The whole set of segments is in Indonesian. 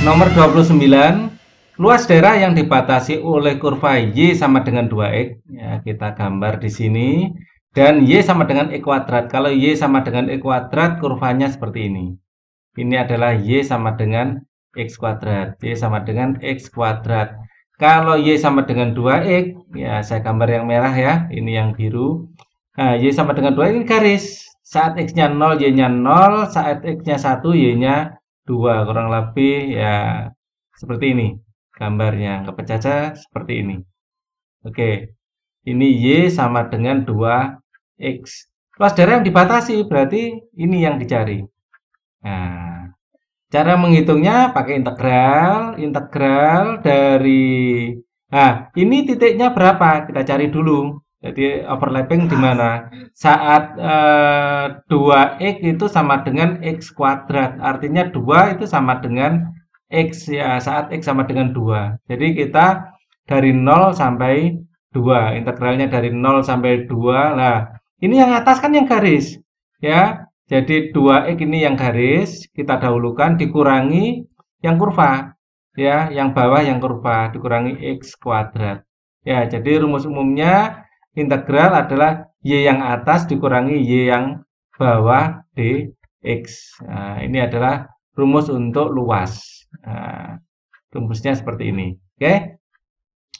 Nomor 29, luas daerah yang dibatasi oleh kurva Y sama dengan 2X. Ya, kita gambar di sini. Dan Y sama dengan E kuadrat. Kalau Y sama dengan E kuadrat, kurvanya seperti ini. Ini adalah Y sama dengan X kuadrat. Y sama dengan X kuadrat. Kalau Y sama dengan 2X, ya saya gambar yang merah ya, ini yang biru. Nah, Y sama dengan 2X ini garis. Saat X-nya 0, Y-nya 0. Saat X-nya 1, Y-nya dua kurang lebih ya seperti ini gambarnya kepecahnya seperti ini oke ini Y sama dengan 2X luas daerah yang dibatasi berarti ini yang dicari nah cara menghitungnya pakai integral integral dari nah ini titiknya berapa kita cari dulu jadi overlapping di ah. mana? Saat uh, eh, 2x itu sama dengan x kuadrat. Artinya 2 itu sama dengan x ya, saat x sama dengan 2. Jadi kita dari nol sampai 2, integralnya dari nol sampai 2. Nah, ini yang atas kan yang garis. Ya. Jadi 2x ini yang garis, kita dahulukan dikurangi yang kurva. Ya, yang bawah yang kurva dikurangi x kuadrat. Ya, jadi rumus umumnya integral adalah Y yang atas dikurangi Y yang bawah dx. Nah, ini adalah rumus untuk luas. Nah, rumusnya seperti ini. Oke. Okay?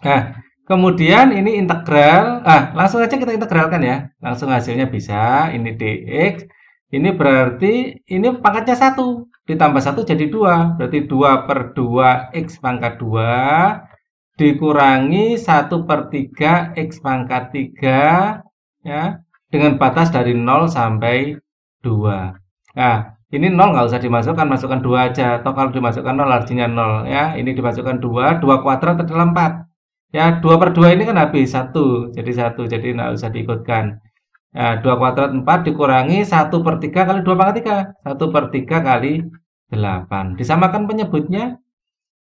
Nah, kemudian ini integral. Ah, langsung aja kita integralkan ya. Langsung hasilnya bisa. Ini dx. Ini berarti ini pangkatnya satu ditambah satu jadi dua. Berarti dua per dua x pangkat dua dikurangi 1 per 3 X pangkat 3 ya, dengan batas dari 0 sampai 2. Nah, ini 0 nggak usah dimasukkan, masukkan 2 aja. Atau kalau dimasukkan 0 artinya 0. Ya. Ini dimasukkan 2, 2 kuadrat adalah 4. Ya, 2 per 2 ini kan habis, 1. Jadi 1, jadi nggak usah diikutkan. ya, nah, 2 kuadrat 4 dikurangi 1 per 3 kali 2 pangkat 3. 1 per 3 kali 8. Disamakan penyebutnya.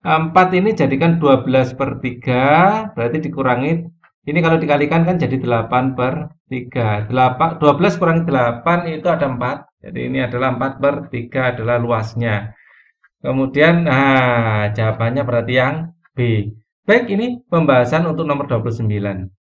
4 ini jadikan 12 per 3, berarti dikurangi, ini kalau dikalikan kan jadi 8 per 3. 8, 12 kurang 8 itu ada 4, jadi ini adalah 4 per 3 adalah luasnya. Kemudian, nah, jawabannya berarti yang B. Baik, ini pembahasan untuk nomor 29.